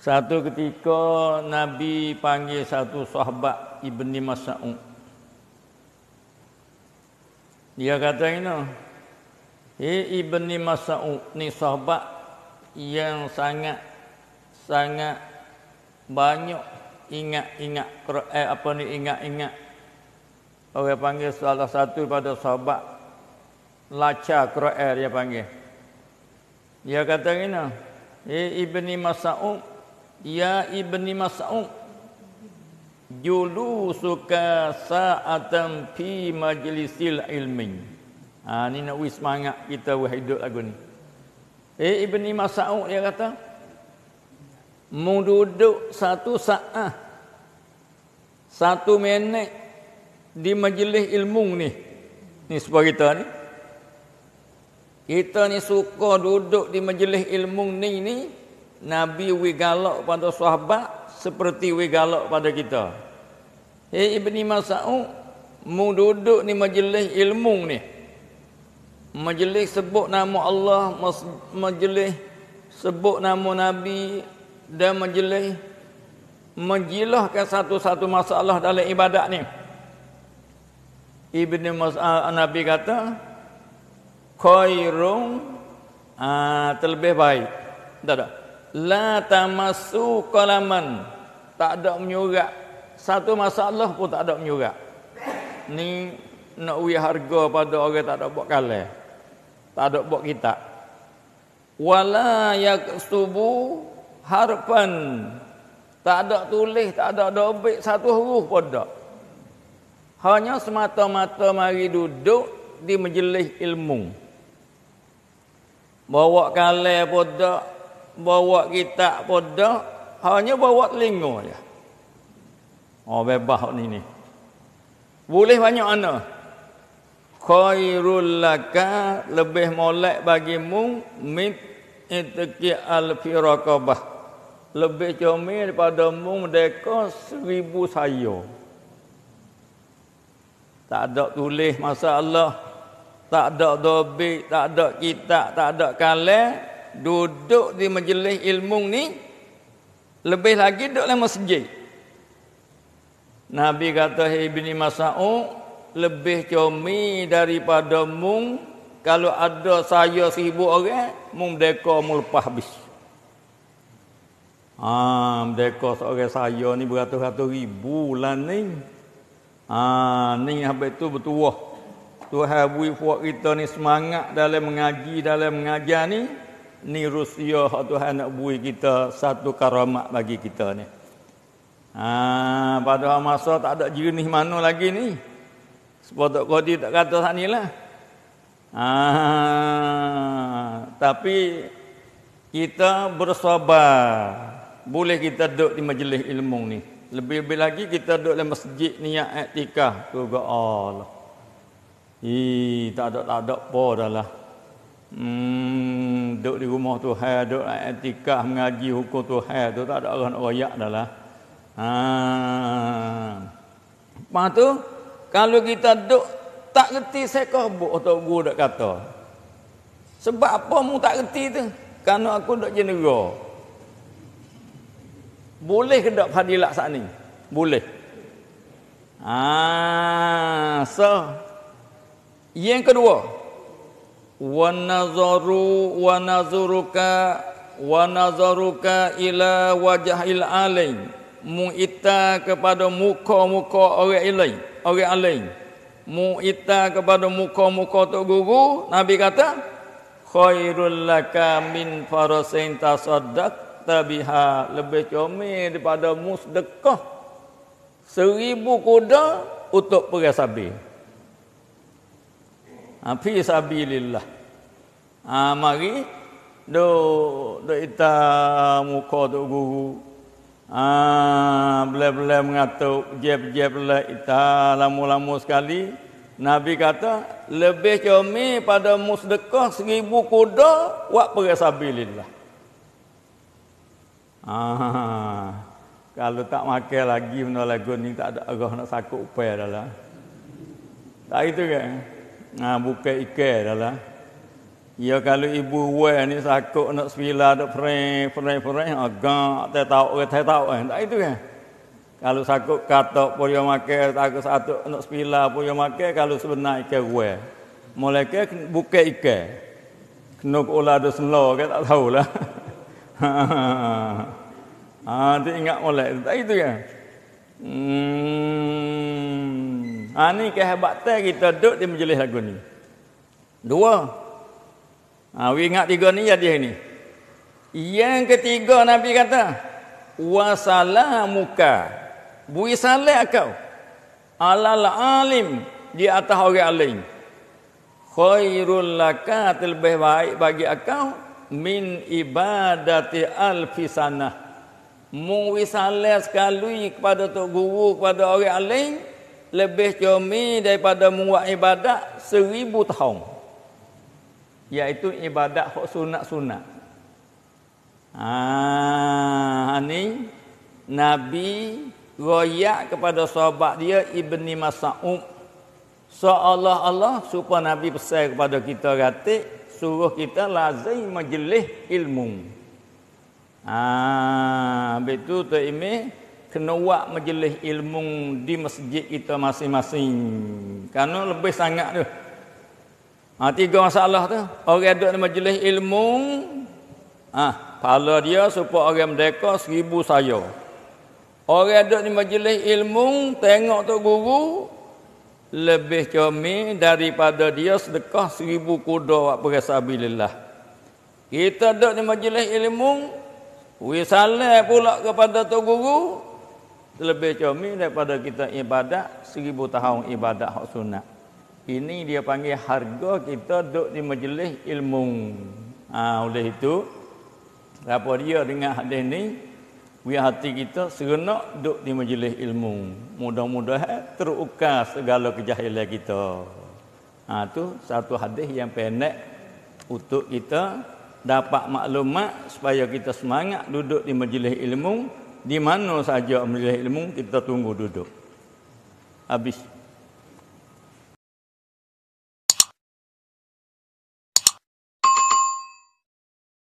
Satu ketika Nabi panggil satu sahabat Ibni Mas'ud. Dia kata ini. Eh Ibni Mas'ud ni sahabat yang sangat sangat banyak ingat-ingat Quran eh, apa ni ingat-ingat. Orang panggil salah satu pada sahabat laca Quran dia panggil. Dia kata ini. Eh Ibni Mas'ud Ya Ibni Mas'ud Julusuka sa'atan fi majlisil ilmi ha, Ini nak wis semangat kita berhidup lagu ni Eh Ibni Mas'ud dia kata duduk satu saat Satu minit Di majlis ilmu ni Ni sebuah kita ni kita ni suka duduk di majlis ilmu ni ni Nabi wigalok pada sahabat seperti wigalok pada kita. Hei Ibni Mas'ud, mu duduk ni majlis ilmu ni. Majlis sebut nama Allah, majlis sebut nama Nabi dan majlis menjilahkan satu-satu masalah dalam ibadat ni. Ibni Mas'ud Nabi kata, khairun ah terlebih baik. Tak tak la tamassu qalaman tak ada menyurat satu masalah pun tak ada menyurat ni nak uy harga pada orang tak ada buat kalah tak ada buat kita. wala yaktubu harfan tak ada tulis tak ada dobek satu huruf pun tak hanya semata-mata mari duduk di majlis ilmu bawa kalah pun tak bawa kita bodoh hanya bawa lingo je oh bebas ni ni boleh banyak ana. khairul laka lebih molek bagimu mit itki al firaqabah lebih comel daripada mu deko seribu sayur tak ada tulis masalah tak ada dobi tak ada kitab tak ada kalem duduk di majlis ilmu ni lebih lagi duduk dalam masjid. Nabi kata Ibni Masau lebih comi daripada mung kalau ada saya seribu orang mung deka mung lepas habis. Ah, deka seorang saya ni beratus-ratus ribu lah ni. Ah, ni habis tu bertuah. Tuhan bui kita ni semangat dalam mengaji, dalam mengajar ni ni rusia hak Tuhan nak bui kita satu karamat bagi kita ni. Ha, pada masa tak ada jenis mana lagi ni. Sepotok kodi tak kata sanilah. Ha, tapi kita bersabar. Boleh kita duduk di majlis ilmu ni. Lebih-lebih lagi kita duduk di masjid niat iktikah. ke Allah. Ih, tak ada tak ada apa dah lah. Hmm, duduk di rumah tu hai duduk etikah mengaji hukum tu hai tu tak ada orang nak royak dah lah. Ha. Lepas tu kalau kita duduk tak reti seekor buk atau guru dak kata. Sebab apa mu tak reti tu? Karena aku duduk je negara. Boleh ke dak fadilat saat ni? Boleh. Ah, ha. so yang kedua, ونظروا ونظرك ونظرك ila وجه الألين Muita kepada muka-muka orang lain orang lain mu'ita kepada muka-muka tok guru nabi kata khairul laka min farasin tasaddaq tabiha lebih comel daripada musdekah seribu kuda untuk perang sabil ha, fi sabilillah ha, mari do do ita muka tu guru ah ha, bla mengata jeb jeb la ita lama-lama sekali nabi kata lebih comel pada musdekah seribu kuda wak perang sabilillah ha, kalau tak makan lagi benda lagu ni tak ada arah nak sakut upai dalam tak itu kan Ah buka ikan dalam. Ya kalau ibu we ni sakuk nak sepila dak freng freng freng ha, agak tak tahu ke tak tahu kan. Tak itu kan. Kalau sakuk kata pun yo make tak satu nak sepila pun yo make kalau sebenar ikan we. Mulai ke buka ikan. Kena ke ulah dah ke tak tahulah. Ha, Ah, ha. ingat boleh. Tak itu kan. Hmm. Ha ni kehebatan kita duduk di majlis lagu ni. Dua. Ha we ingat tiga ni jadi ya, hari ni. Yang ketiga Nabi kata, wasalamuka. Bui salat kau. Alal alim di atas orang alim. Khairul laka terlebih baik bagi kau min ibadati alfisanah. Mu wisalah sekali kepada Tok Guru, kepada orang alim, lebih comel daripada muat ibadat seribu tahun. Iaitu ibadat hak sunat-sunat. Ah, ha, ha, ini Nabi royak kepada sahabat dia Ibni Mas'ud. Seolah Allah supaya Nabi pesan kepada kita kata, suruh kita lazim majlis ilmu. Ah, ha, betul tu ini kena buat majlis ilmu di masjid kita masing-masing. Karena lebih sangat tu. Ha, tiga masalah tu. Orang duduk di majlis ilmu, ah, ha, pahala dia supaya orang merdeka seribu saya. Orang duduk di majlis ilmu, tengok tu guru, lebih cermin daripada dia sedekah seribu kuda wa perasabilillah. Kita duduk di majlis ilmu, Wisalah pula kepada tu guru, lebih comel daripada kita ibadat seribu tahun ibadat hak sunat. Ini dia panggil harga kita duduk di majlis ilmu. Ha, oleh itu, apa dia dengan hadis ni, biar hati kita serenak duduk di majlis ilmu. Mudah-mudahan eh, terukar segala kejahilan kita. Ha, tu satu hadis yang pendek untuk kita dapat maklumat supaya kita semangat duduk di majlis ilmu di mana sahaja majlis ilmu kita tunggu duduk habis